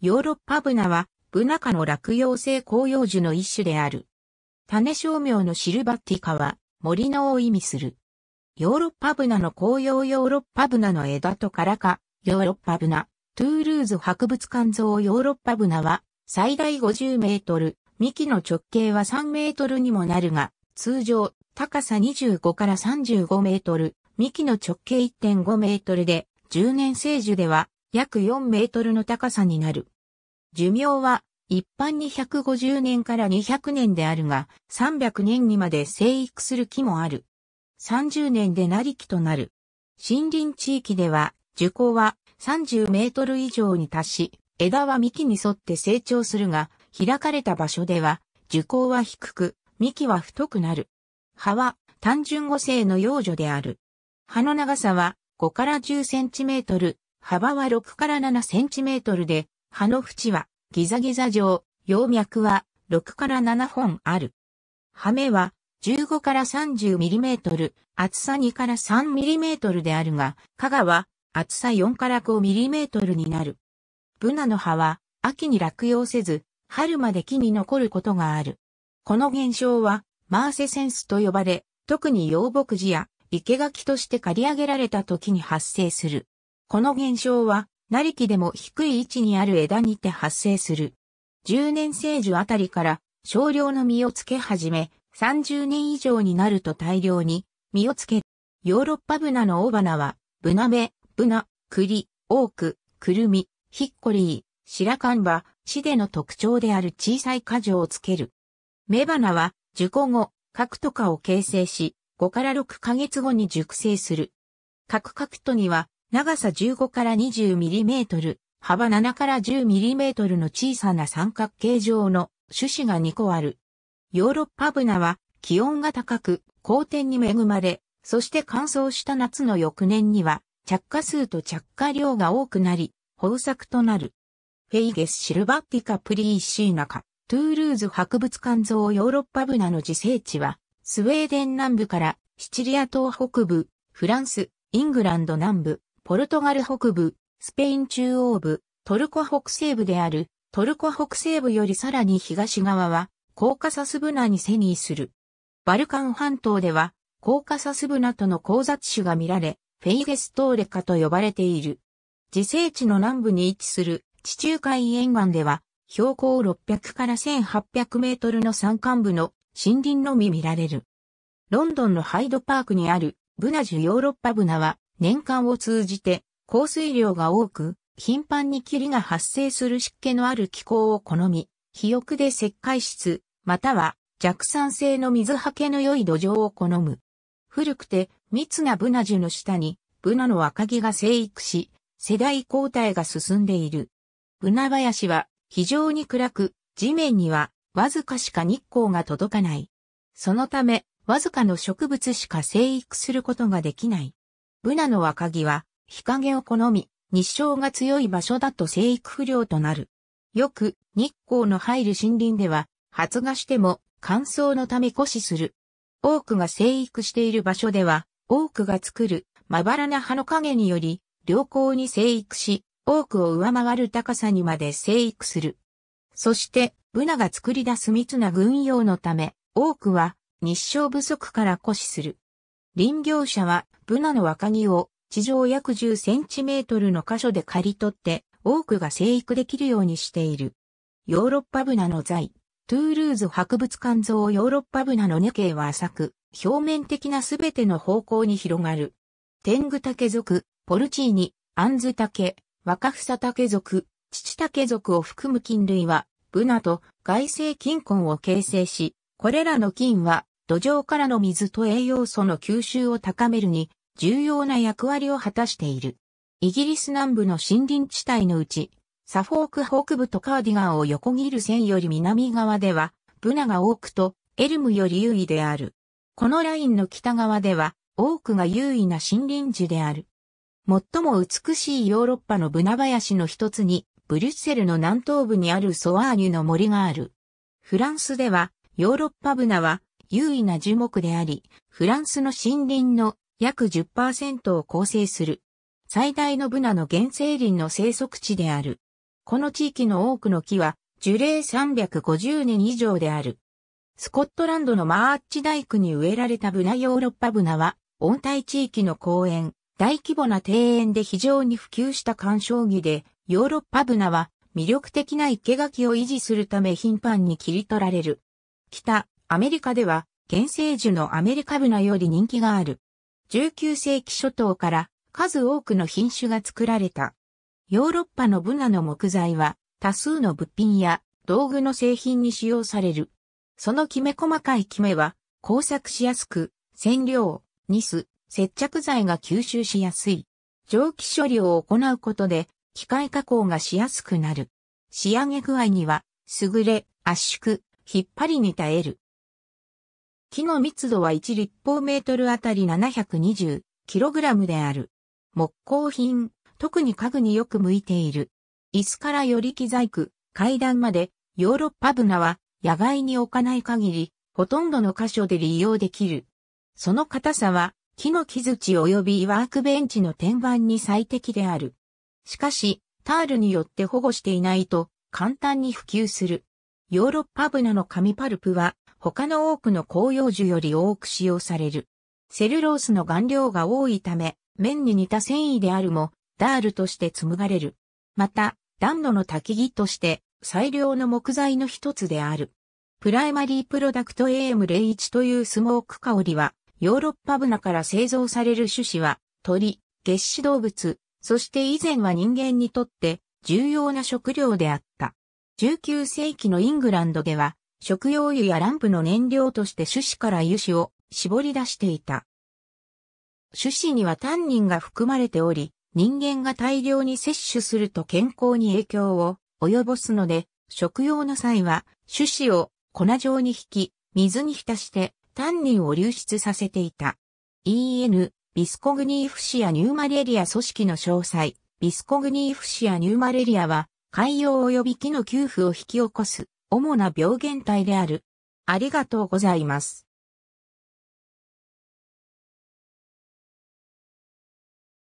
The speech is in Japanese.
ヨーロッパブナは、ブナ科の落葉性紅葉樹の一種である。種商名のシルバティカは、森のを意味する。ヨーロッパブナの紅葉ヨーロッパブナの枝とからか、ヨーロッパブナ、トゥールーズ博物館像ヨーロッパブナは、最大50メートル、幹の直径は3メートルにもなるが、通常、高さ25から35メートル、幹の直径1.5メートルで、10年生樹では、約4メートルの高さになる。寿命は一般に150年から200年であるが、300年にまで生育する木もある。30年でなり木となる。森林地域では、樹高は30メートル以上に達し、枝は幹に沿って成長するが、開かれた場所では、樹高は低く、幹は太くなる。葉は単純語性の幼女である。葉の長さは5から10センチメートル、幅は6から7センチメートルで、葉の縁はギザギザ状、葉脈は6から7本ある。葉芽は15から30ミリメートル、厚さ2から3ミリメートルであるが、加賀は厚さ4から5ミリメートルになる。ブナの葉は秋に落葉せず、春まで木に残ることがある。この現象はマーセセンスと呼ばれ、特に洋木寺や生垣として刈り上げられた時に発生する。この現象は、なりきでも低い位置にある枝にて発生する。10年生樹あたりから少量の実をつけ始め、30年以上になると大量に実をつけ、ヨーロッパブナの大花は、ブナベ、ブナ、栗、オーク、クルミ、ヒッコリー、シラカンは、シデの特徴である小さい果樹をつける。雌花は、熟後後、核とかを形成し、5から6ヶ月後に熟成する。核核とには、長さ15から 20mm、幅7から 10mm の小さな三角形状の種子が2個ある。ヨーロッパブナは気温が高く、好天に恵まれ、そして乾燥した夏の翌年には、着火数と着火量が多くなり、豊作となる。フェイゲス・シルバッティカ・プリーシーナカ、トゥールーズ博物館像ヨーロッパブナの自生地は、スウェーデン南部からシチリア島北部、フランス、イングランド南部、ポルトガル北部、スペイン中央部、トルコ北西部である、トルコ北西部よりさらに東側は、コーカサスブナにセニーする。バルカン半島では、コーカサスブナとの交雑種が見られ、フェイゲストーレカと呼ばれている。自生地の南部に位置する地中海沿岸では、標高600から1800メートルの山間部の森林のみ見られる。ロンドンのハイドパークにあるブナジュヨーロッパブナは年間を通じて降水量が多く、頻繁に霧が発生する湿気のある気候を好み、肥沃で石灰質、または弱酸性の水はけの良い土壌を好む。古くて密なブナ樹の下に、ブナの赤木が生育し、世代交代が進んでいる。ブナ林は非常に暗く、地面にはわずかしか日光が届かない。そのため、わずかの植物しか生育することができない。ブナの若木は日陰を好み、日照が強い場所だと生育不良となる。よく日光の入る森林では発芽しても乾燥のため枯死する。多くが生育している場所では、多くが作るまばらな葉の影により良好に生育し、多くを上回る高さにまで生育する。そして、ブナが作り出す密な軍用のため、多くは日照不足から枯死する。林業者はブナの若木を地上約10センチメートルの箇所で刈り取って多くが生育できるようにしている。ヨーロッパブナの材、トゥールーズ博物館像ヨーロッパブナの根茎は浅く、表面的なすべての方向に広がる。天狗竹属、ポルチーニ、アンズ竹、若草竹属、父竹属を含む菌類は、ブナと外生菌根を形成し、これらの菌は土壌からの水と栄養素の吸収を高めるに重要な役割を果たしている。イギリス南部の森林地帯のうち、サフォーク北部とカーディガンを横切る線より南側では、ブナが多くとエルムより優位である。このラインの北側では、多くが優位な森林樹である。最も美しいヨーロッパのブナ林の一つに、ブリュッセルの南東部にあるソワーニュの森がある。フランスでは、ヨーロッパブナは優位な樹木であり、フランスの森林の約10%を構成する。最大のブナの原生林の生息地である。この地域の多くの木は樹齢350年以上である。スコットランドのマーチ大区に植えられたブナヨーロッパブナは、温帯地域の公園、大規模な庭園で非常に普及した干渉木で、ヨーロッパブナは魅力的な生け垣を維持するため頻繁に切り取られる。北、アメリカでは原生樹のアメリカブナより人気がある。19世紀初頭から数多くの品種が作られた。ヨーロッパのブナの木材は多数の物品や道具の製品に使用される。そのきめ細かいきめは工作しやすく、染料、ニス、接着剤が吸収しやすい。蒸気処理を行うことで機械加工がしやすくなる。仕上げ具合には、優れ、圧縮、引っ張りに耐える。木の密度は1立方メートルあたり 720kg である。木工品、特に家具によく向いている。椅子から寄り木細工、階段まで、ヨーロッパブナは野外に置かない限り、ほとんどの箇所で利用できる。その硬さは、木の木槌及びワークベンチの天板に最適である。しかし、タールによって保護していないと、簡単に普及する。ヨーロッパブナの紙パルプは、他の多くの紅葉樹より多く使用される。セルロースの顔料が多いため、麺に似た繊維であるも、ダールとして紡がれる。また、暖炉の焚き木として、最良の木材の一つである。プライマリープロダクト AM01 というスモーク香りは、ヨーロッパブナから製造される種子は、鳥、月子動物、そして以前は人間にとって重要な食料であった。19世紀のイングランドでは、食用油やランプの燃料として種子から油脂を絞り出していた。種子にはタンニンが含まれており、人間が大量に摂取すると健康に影響を及ぼすので、食用の際は種子を粉状に引き、水に浸してタンニンを流出させていた。EN、ビスコグニーフシアニューマレリア組織の詳細、ビスコグニーフシアニューマレリアは、海洋及び木の給付を引き起こす主な病原体である。ありがとうございます。